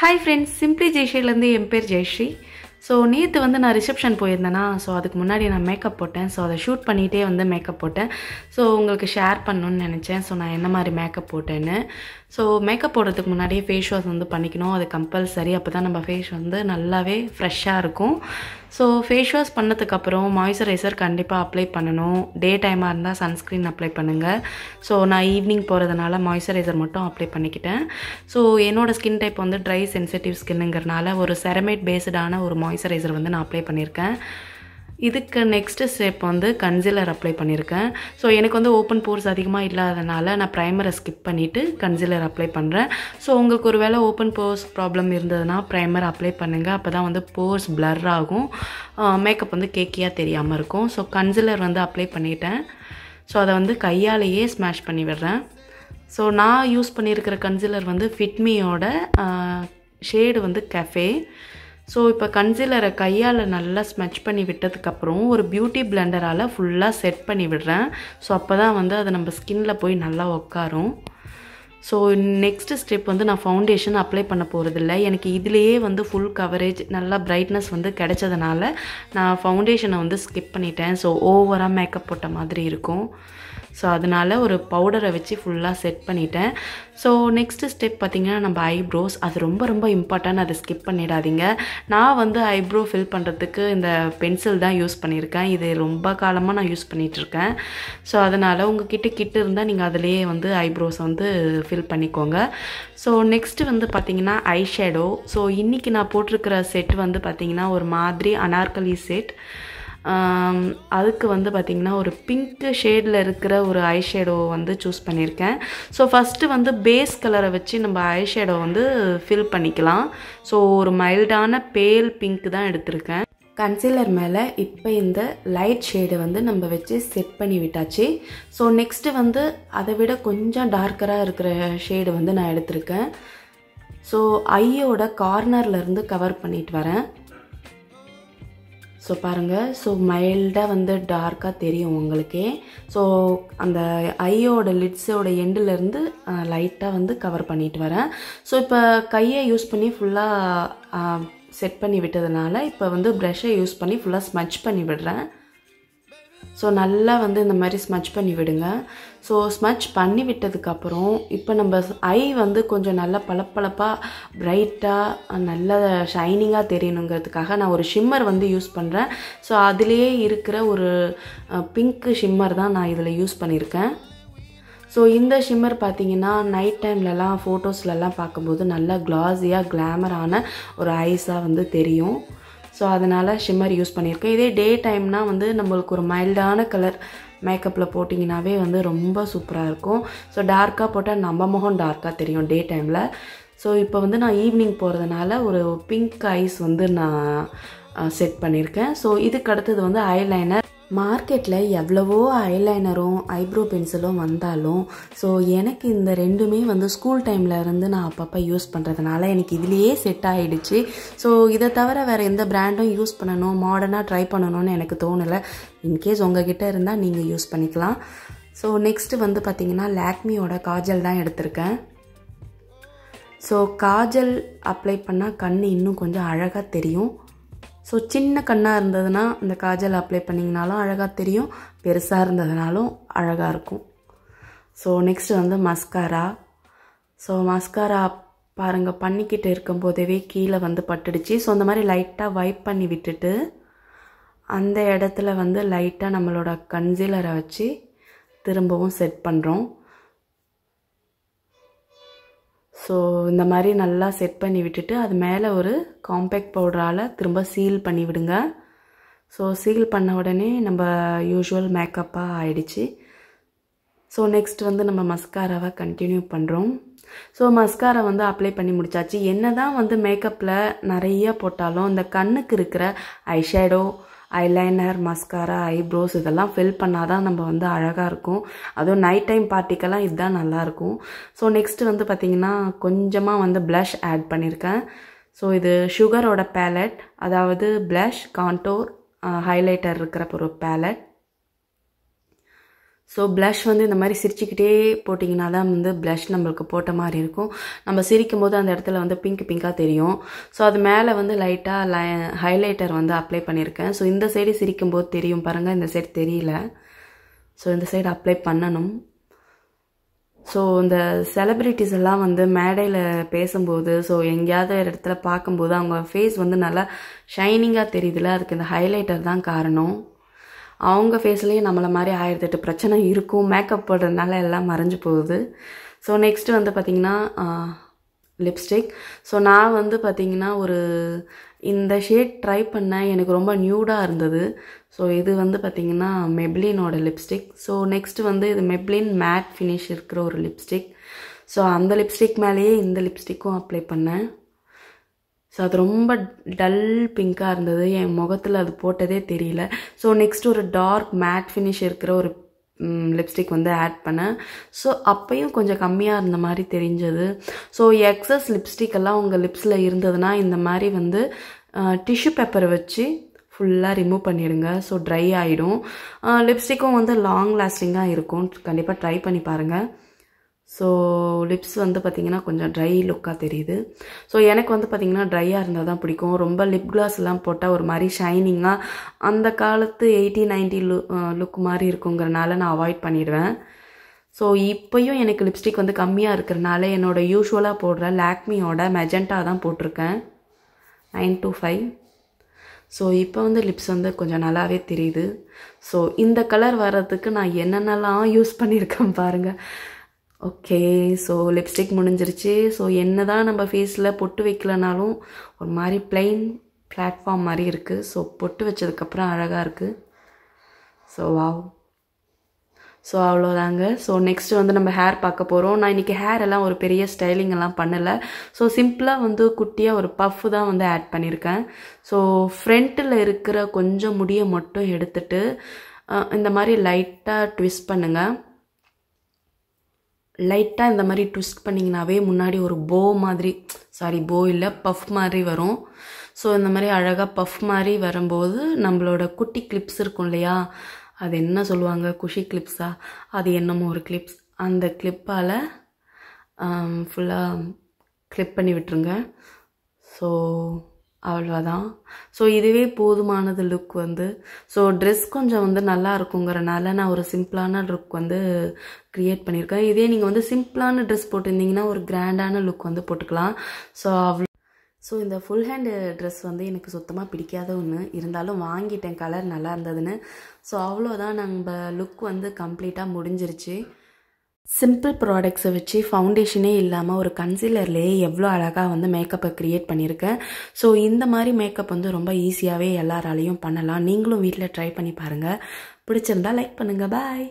hi friends simply ஜெய்ஸ்ரீலேருந்து என் பேர் ஜெயஸ்ரீ ஸோ நேற்று வந்து நான் ரிசப்ஷன் போயிருந்தேன்னா ஸோ அதுக்கு முன்னாடி நான் மேக்கப் போட்டேன் ஸோ அதை ஷூட் பண்ணிகிட்டே வந்து மேக்கப் போட்டேன் ஸோ உங்களுக்கு ஷேர் பண்ணணுன்னு நினச்சேன் ஸோ நான் என்ன மாதிரி மேக்கப் போட்டேன்னு ஸோ மேக்கப் போடுறதுக்கு முன்னாடியே ஃபேஸ் வாஷ் வந்து பண்ணிக்கணும் அது கம்பல்சரி அப்போ தான் நம்ம ஃபேஸ் வந்து நல்லாவே ஃப்ரெஷ்ஷாக இருக்கும் ஸோ ஃபேஸ் வாஷ் பண்ணதுக்கப்புறம் மாய்ஸ்சரைசர் கண்டிப்பாக அப்ளை பண்ணணும் டே டைமாக இருந்தால் சன்ஸ்க்ரீன் அப்ளை பண்ணுங்கள் ஸோ நான் ஈவினிங் போகிறதுனால மாய்ஸ்சரைசர் மட்டும் அப்ளை பண்ணிக்கிட்டேன் ஸோ என்னோடய ஸ்கின் டைப் வந்து ட்ரை சென்சிட்டிவ் ஸ்கின்னுங்கிறனால ஒரு செரமேட் பேஸ்டான ஒரு மாய்ஸ்சரைசர் வந்து நான் அப்ளை பண்ணியிருக்கேன் இதுக்கு நெக்ஸ்ட்டு ஸ்டெப் வந்து கன்சிலர் அப்ளை பண்ணியிருக்கேன் ஸோ எனக்கு வந்து ஓப்பன் போர்ஸ் அதிகமாக இல்லாதனால நான் ப்ரைமரை ஸ்கிப் பண்ணிவிட்டு கன்சிலர் அப்ளை பண்ணுறேன் ஸோ உங்களுக்கு ஒரு வேளை ஓப்பன் போர்ஸ் ப்ராப்ளம் இருந்ததுன்னா ப்ரைமர் அப்ளை பண்ணுங்கள் அப்போ தான் வந்து போர்ஸ் பிளர் ஆகும் மேக்கப் வந்து கேக்கியாக தெரியாமல் இருக்கும் ஸோ கன்சிலர் வந்து அப்ளை பண்ணிட்டேன் ஸோ அதை வந்து கையாலேயே ஸ்மாஷ் பண்ணி விடுறேன் ஸோ நான் யூஸ் பண்ணியிருக்கிற கன்சிலர் வந்து ஃபிட்மியோட ஷேடு வந்து கஃபே ஸோ இப்போ கன்சீலரை கையால் நல்லா ஸ்மெச் பண்ணி விட்டதுக்கப்புறம் ஒரு பியூட்டி பிளெண்டரால் ஃபுல்லாக செட் பண்ணி விடுறேன் ஸோ அப்போ தான் வந்து அது நம்ம ஸ்கின்ல போய் நல்லா உக்காரும் ஸோ நெக்ஸ்ட் ஸ்டெப் வந்து நான் ஃபவுண்டேஷன் அப்ளை பண்ண போகிறதில்ல எனக்கு இதிலேயே வந்து ஃபுல் கவரேஜ் நல்லா பிரைட்னஸ் வந்து கிடைச்சதுனால நான் ஃபவுண்டேஷனை வந்து ஸ்கிப் பண்ணிட்டேன் ஸோ ஓவராக மேக்கப் போட்ட மாதிரி இருக்கும் ஸோ அதனால் ஒரு பவுடரை வச்சு ஃபுல்லாக செட் பண்ணிட்டேன் ஸோ நெக்ஸ்ட்டு ஸ்டெப் பார்த்திங்கன்னா நம்ம ஐப்ரோஸ் அது ரொம்ப ரொம்ப இம்பார்ட்டன்ட் அதை ஸ்கிப் பண்ணிடாதீங்க நான் வந்து ஐப்ரோ ஃபில் பண்ணுறதுக்கு இந்த பென்சில் தான் யூஸ் பண்ணியிருக்கேன் இது ரொம்ப காலமாக நான் யூஸ் பண்ணிகிட்ருக்கேன் ஸோ அதனால் உங்கள் கிட்ட கிட்ட இருந்தால் நீங்கள் அதிலேயே வந்து ஐப்ரோஸை வந்து ஃபில் பண்ணிக்கோங்க ஸோ நெக்ஸ்ட்டு வந்து பார்த்திங்கன்னா ஐ ஷேடோ ஸோ இன்றைக்கி நான் போட்டிருக்கிற செட் வந்து பார்த்திங்கன்னா ஒரு மாதிரி அனார்கலி செட் அதுக்கு வந்து பார்த்திங்கன்னா ஒரு பிங்க்கு ஷேடில் இருக்கிற ஒரு ஐ ஷேடோவை வந்து சூஸ் பண்ணியிருக்கேன் ஸோ ஃபஸ்ட்டு வந்து பேஸ் கலரை வச்சு நம்ம ஐ ஷேடோ வந்து ஃபில் பண்ணிக்கலாம் ஸோ ஒரு மைல்டான பேல் பிங்க் தான் எடுத்திருக்கேன் கன்சீலர் மேலே இப்போ இந்த லைட் ஷேடு வந்து நம்ம வச்சு செட் பண்ணி விட்டாச்சு ஸோ நெக்ஸ்ட்டு வந்து அதை விட கொஞ்சம் டார்க்கராக இருக்கிற ஷேடு வந்து நான் எடுத்திருக்கேன் ஸோ ஐயோட கார்னர்லேருந்து கவர் பண்ணிட்டு வரேன் ஸோ பாருங்கள் ஸோ மைல்டாக வந்து டார்க்காக தெரியும் உங்களுக்கே ஸோ அந்த ஐயோட லிட்ஸோட எண்டுலேருந்து லைட்டாக வந்து கவர் பண்ணிட்டு வரேன் ஸோ இப்போ கையை யூஸ் பண்ணி ஃபுல்லாக செட் பண்ணி விட்டதுனால இப்போ வந்து ப்ரெஷ்ஷை யூஸ் பண்ணி ஃபுல்லாக ஸ்மச் பண்ணி விடுறேன் ஸோ நல்லா வந்து இந்த மாதிரி ஸ்மச் பண்ணி விடுங்க ஸோ ஸ்மச் பண்ணி விட்டதுக்கப்புறம் இப்போ நம்ம ஐ வந்து கொஞ்சம் நல்லா பளப்பளப்பாக ப்ரைட்டாக நல்ல ஷைனிங்காக தெரியணுங்கிறதுக்காக நான் ஒரு ஷிம்மர் வந்து யூஸ் பண்ணுறேன் ஸோ அதிலேயே இருக்கிற ஒரு பிங்க்கு ஷிம்மர் தான் நான் இதில் யூஸ் பண்ணியிருக்கேன் ஸோ இந்த ஷிம்மர் பார்த்தீங்கன்னா நைட் டைம்லலாம் ஃபோட்டோஸ்லலாம் பார்க்கும்போது நல்லா க்ளாஸியாக கிளாமரான ஒரு ஐஸாக வந்து தெரியும் ஸோ அதனால் ஷிம்மர் யூஸ் பண்ணியிருக்கேன் இதே டே டைம்னால் வந்து நம்மளுக்கு ஒரு மைல்டான கலர் மேக்கப்பில் போட்டிங்கனாவே வந்து ரொம்ப சூப்பராக இருக்கும் ஸோ டார்க்காக போட்டால் நம்ம முகம் டார்க்காக தெரியும் டே டைமில் ஸோ இப்போ வந்து நான் ஈவினிங் போகிறதுனால ஒரு பிங்க் ஐஸ் வந்து நான் செட் பண்ணியிருக்கேன் ஸோ இதுக்கு அடுத்தது வந்து ஐலைனர் மார்க்கெட்டில் எவ்வளவோ ஐலைனரும் ஐப்ரோ பென்சிலும் வந்தாலும் ஸோ எனக்கு இந்த ரெண்டுமே வந்து ஸ்கூல் டைமில் இருந்து நான் அப்பப்போ யூஸ் பண்ணுறதுனால எனக்கு இதுலேயே செட் ஆகிடுச்சு ஸோ இதை தவிர வேறு எந்த ப்ராண்டும் யூஸ் பண்ணணும் மாடர்னாக ட்ரை பண்ணணும்னு எனக்கு தோணலை இன்கேஸ் உங்ககிட்ட இருந்தால் நீங்கள் யூஸ் பண்ணிக்கலாம் ஸோ நெக்ஸ்ட்டு வந்து பார்த்திங்கன்னா லேக்மியோட காஜல் தான் எடுத்திருக்கேன் ஸோ காஜல் அப்ளை பண்ணால் கண் இன்னும் கொஞ்சம் அழகாக தெரியும் ஸோ சின்ன கண்ணாக இருந்ததுன்னா அந்த காஜல் அப்ளை பண்ணிங்கனாலும் அழகாக தெரியும் பெருசாக இருந்ததுனாலும் அழகாக இருக்கும் ஸோ நெக்ஸ்ட் வந்து மஸ்காரா ஸோ மஸ்காரா பாருங்கள் பண்ணிக்கிட்டு போதேவே கீழே வந்து பட்டுடுச்சு ஸோ அந்த மாதிரி லைட்டாக வைப் பண்ணி விட்டுட்டு அந்த இடத்துல வந்து லைட்டாக நம்மளோட கன்சீலரை வச்சு திரும்பவும் செட் பண்ணுறோம் ஸோ இந்த மாதிரி நல்லா செட் பண்ணி விட்டுட்டு அது மேலே ஒரு காம்பேக்ட் பவுடரால் திரும்ப சீல் பண்ணி விடுங்க ஸோ சீல் பண்ண உடனே நம்ம யூஸ்வல் மேக்கப்பாக ஆயிடுச்சு ஸோ நெக்ஸ்ட் வந்து நம்ம மஸ்காராவை கண்டினியூ பண்ணுறோம் ஸோ மஸ்காரா வந்து அப்ளை பண்ணி முடிச்சாச்சு என்ன தான் வந்து மேக்கப்பில் நிறைய போட்டாலும் இந்த கண்ணுக்கு இருக்கிற ஐஷேடோ ஐலைனர் மஸ்காரா ஐப்ரோஸ் இதெல்லாம் ஃபில் பண்ணால் தான் நம்ம வந்து அழகாக இருக்கும் அதுவும் நைட் டைம் பார்ட்டிக்கெல்லாம் இதுதான் நல்லாயிருக்கும் ஸோ நெக்ஸ்ட்டு வந்து பார்த்திங்கன்னா கொஞ்சமாக வந்து ப்ளஷ் ஆட் பண்ணியிருக்கேன் ஸோ இது சுகரோட பேலட் அதாவது ப்ளஷ் கான்டோர் ஹைலைட்டர் இருக்கிற ஒரு பேலட் ஸோ ப்ளஷ் வந்து இந்த மாதிரி சிரிச்சுக்கிட்டே போட்டிங்கன்னா தான் வந்து ப்ளஷ் நம்மளுக்கு போட்ட மாதிரி இருக்கும் நம்ம சிரிக்கும் போது அந்த இடத்துல வந்து பிங்க் பிங்காக தெரியும் ஸோ அது மேலே வந்து லைட்டாக லை ஹைலைட்டர் வந்து அப்ளை பண்ணியிருக்கேன் ஸோ இந்த சைடு சிரிக்கும் போது தெரியும் பாருங்கள் இந்த சைடு தெரியல ஸோ இந்த சைடு அப்ளை பண்ணணும் ஸோ இந்த செலிப்ரிட்டிஸ் எல்லாம் வந்து மேடையில் பேசும்போது ஸோ எங்கேயாவது ஒரு இடத்துல பார்க்கும்போது அவங்க ஃபேஸ் வந்து நல்லா ஷைனிங்காக தெரியுதுல அதுக்கு இந்த ஹைலைட்டர் தான் காரணம் அவங்க ஃபேஸ்லேயும் நம்மளை மாதிரி ஆயிரத்தெட்டு பிரச்சனை இருக்கும் மேக்கப் போடுறதுனால எல்லாம் மறைஞ்சு போகுது ஸோ நெக்ஸ்ட்டு வந்து பார்த்திங்கன்னா லிப்ஸ்டிக் ஸோ நான் வந்து பார்த்திங்கன்னா ஒரு இந்த ஷேட் ட்ரை பண்ணேன் எனக்கு ரொம்ப நியூடாக இருந்தது ஸோ இது வந்து பார்த்திங்கன்னா மெப்ளினோட லிப்ஸ்டிக் ஸோ நெக்ஸ்ட் வந்து இது மெப்ளின் மேட் ஃபினிஷ் இருக்கிற ஒரு லிப்ஸ்டிக் ஸோ அந்த லிப்ஸ்டிக் மேலேயே இந்த லிப்ஸ்டிக்கும் அப்ளை பண்ணேன் ஸோ அது ரொம்ப டல் பிங்காக இருந்தது என் முகத்தில் அது போட்டதே தெரியல ஸோ நெக்ஸ்ட் ஒரு டார்க் மேட் ஃபினிஷ் இருக்கிற ஒரு லிப்ஸ்டிக் வந்து ஆட் பண்ணேன் ஸோ அப்பையும் கொஞ்சம் கம்மியாக இருந்த மாதிரி தெரிஞ்சது ஸோ எக்ஸஸ் லிப்ஸ்டிக் எல்லாம் உங்கள் லிப்ஸில் இருந்ததுன்னா இந்த மாதிரி வந்து டிஷ்யூ பேப்பரை வச்சு ஃபுல்லாக ரிமூவ் பண்ணிடுங்க ஸோ ட்ரை ஆகிடும் லிப்ஸ்டிக்கும் வந்து லாங் லாஸ்டிங்காக இருக்கும் கண்டிப்பாக ட்ரை பண்ணி பாருங்கள் ஸோ லிப்ஸ் வந்து பார்த்திங்கன்னா கொஞ்சம் ட்ரை லுக்காக தெரியுது ஸோ எனக்கு வந்து பார்த்திங்கன்னா ட்ரையாக இருந்தால் தான் பிடிக்கும் ரொம்ப லிப் கிளாஸ்லாம் போட்டால் ஒரு மாதிரி ஷைனிங்காக அந்த காலத்து எயிட்டி நைன்டி லு லுக் மாதிரி இருக்குங்கிறனால நான் அவாய்ட் பண்ணிடுவேன் ஸோ இப்போயும் எனக்கு லிப்ஸ்டிக் வந்து கம்மியாக இருக்கிறனால என்னோடய யூஸ்வலாக போடுற லாக்மியோட மெஜெண்டாக தான் போட்டிருக்கேன் நைன் டூ ஃபைவ் ஸோ இப்போ வந்து லிப்ஸ் வந்து கொஞ்சம் நல்லாவே தெரியுது ஸோ இந்த கலர் வர்றதுக்கு நான் என்னென்னலாம் யூஸ் பண்ணியிருக்கேன் பாருங்கள் ஓகே ஸோ லிப்ஸ்டிக் முடிஞ்சிருச்சு ஸோ என்ன தான் நம்ம ஃபேஸில் பொட்டு வைக்கலனாலும் ஒரு மாதிரி பிளெயின் பிளாட்ஃபார்ம் மாதிரி இருக்குது ஸோ பொட்டு வச்சதுக்கப்புறம் அழகாக இருக்குது ஸோ வாவ் ஸோ அவ்வளோதாங்க ஸோ நெக்ஸ்ட் வந்து நம்ம ஹேர் பார்க்க போகிறோம் நான் இன்றைக்கி ஹேர் எல்லாம் ஒரு பெரிய ஸ்டைலிங் எல்லாம் பண்ணலை ஸோ சிம்பிளாக வந்து குட்டியாக ஒரு பஃப் தான் வந்து ஆட் பண்ணியிருக்கேன் ஸோ ஃப்ரண்ட்டில் இருக்கிற கொஞ்சம் முடியை மட்டும் எடுத்துகிட்டு இந்த மாதிரி லைட்டாக ட்விஸ்ட் பண்ணுங்கள் லைட்டாக இந்த மாதிரி ட்விஸ்ட் பண்ணிங்கனாவே முன்னாடி ஒரு போ மாதிரி சாரி போ இல்லை பஃப் மாதிரி வரும் ஸோ இந்த மாதிரி அழகாக பஃப் மாதிரி வரும்போது நம்மளோட குட்டி கிளிப்ஸ் இருக்கும் இல்லையா அது என்ன சொல்லுவாங்க குஷி கிளிப்ஸா அது என்னமோ ஒரு கிளிப்ஸ் அந்த கிளிப்பால் ஃபுல்லாக கிளிப் பண்ணி விட்டுருங்க ஸோ அவ்வளோதான் ஸோ இதுவே போதுமானது லுக் வந்து ஸோ ட்ரெஸ் கொஞ்சம் வந்து நல்லா இருக்குங்கிறனால நான் ஒரு சிம்பிளான லுக் வந்து க்ரியேட் பண்ணியிருக்கேன் இதே நீங்கள் வந்து சிம்பிளான ட்ரெஸ் போட்டிருந்தீங்கன்னா ஒரு கிராண்டான லுக் வந்து போட்டுக்கலாம் ஸோ அவ்வளோ ஸோ இந்த ஃபுல் ஹேண்டு ட்ரெஸ் வந்து எனக்கு சுத்தமாக பிடிக்காத ஒன்று இருந்தாலும் வாங்கிட்டேன் கலர் நல்லா இருந்ததுன்னு ஸோ அவ்வளோதான் நம்ம லுக் வந்து கம்ப்ளீட்டாக முடிஞ்சிருச்சு சிம்பிள் ப்ராடக்ட்ஸை வச்சு ஃபவுண்டேஷனே இல்லாமல் ஒரு கன்சீலர்லேயே எவ்வளோ அழகாக வந்து மேக்கப்பை க்ரியேட் பண்ணியிருக்கேன் ஸோ இந்த மாதிரி மேக்கப் வந்து ரொம்ப ஈஸியாகவே எல்லாராலையும் பண்ணலாம் நீங்களும் வீட்டில் ட்ரை பண்ணி பாருங்கள் பிடிச்சிருந்தா லைக் பண்ணுங்கள் பாய்